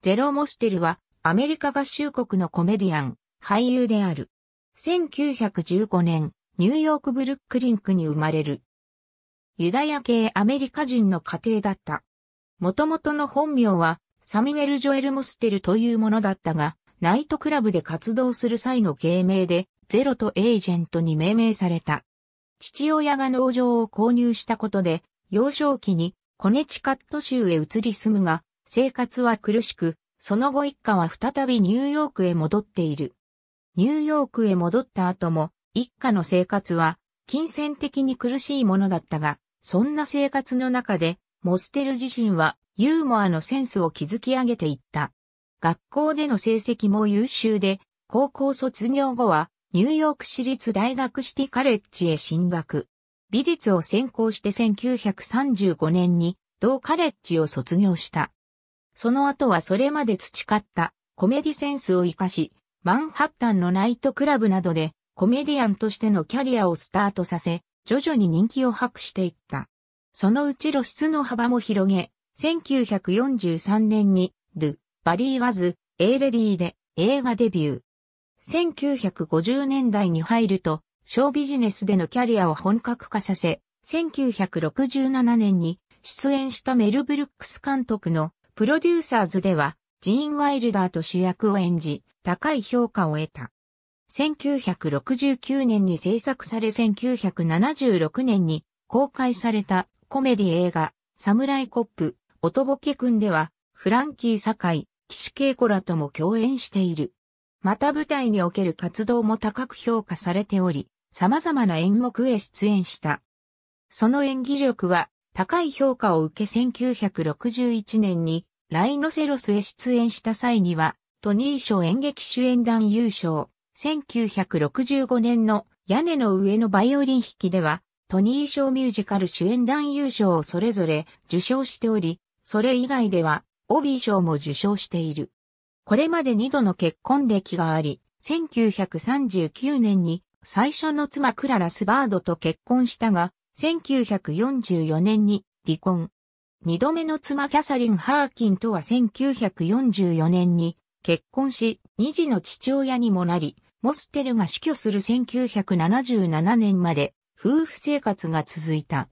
ゼロ・モステルはアメリカ合衆国のコメディアン、俳優である。1915年、ニューヨークブルックリンクに生まれる。ユダヤ系アメリカ人の家庭だった。元々の本名はサミュエル・ジョエル・モステルというものだったが、ナイトクラブで活動する際の芸名で、ゼロとエージェントに命名された。父親が農場を購入したことで、幼少期にコネチカット州へ移り住むが、生活は苦しく、その後一家は再びニューヨークへ戻っている。ニューヨークへ戻った後も、一家の生活は、金銭的に苦しいものだったが、そんな生活の中で、モステル自身はユーモアのセンスを築き上げていった。学校での成績も優秀で、高校卒業後はニューヨーク市立大学シティカレッジへ進学。美術を専攻して1935年に同カレッジを卒業した。その後はそれまで培ったコメディセンスを活かし、マンハッタンのナイトクラブなどでコメディアンとしてのキャリアをスタートさせ、徐々に人気を博していった。そのうち露出の幅も広げ、1943年に、ドゥ・バリー・ワズ、A レディーで映画デビュー。1950年代に入ると、小ビジネスでのキャリアを本格化させ、1967年に出演したメル・ブルックス監督のプロデューサーズでは、ジーン・ワイルダーと主役を演じ、高い評価を得た。1969年に制作され1976年に公開されたコメディ映画、サムライコップ、おとぼけくんでは、フランキー堺、岸恵子らとも共演している。また舞台における活動も高く評価されており、様々な演目へ出演した。その演技力は高い評価を受け1961年にライノセロスへ出演した際には、トニー賞演劇主演団優勝、1965年の屋根の上のバイオリン弾きでは、トニー賞ミュージカル主演団優勝をそれぞれ受賞しており、それ以外では、オビー賞も受賞している。これまで二度の結婚歴があり、1939年に最初の妻クララスバードと結婚したが、1944年に離婚。二度目の妻キャサリン・ハーキンとは1944年に結婚し、二児の父親にもなり、モステルが死去する1977年まで夫婦生活が続いた。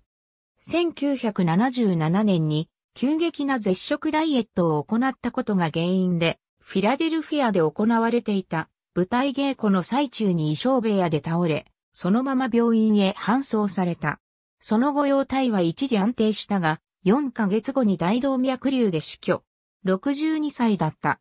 1977年に急激な絶食ダイエットを行ったことが原因で、フィラデルフィアで行われていた舞台稽古の最中に衣装部屋で倒れ、そのまま病院へ搬送された。その後容体は一時安定したが、4ヶ月後に大動脈瘤で死去。62歳だった。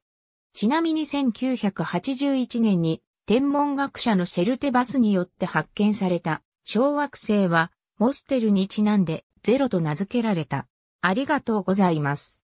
ちなみに1981年に天文学者のシェルテバスによって発見された小惑星はモステルにちなんでゼロと名付けられた。ありがとうございます。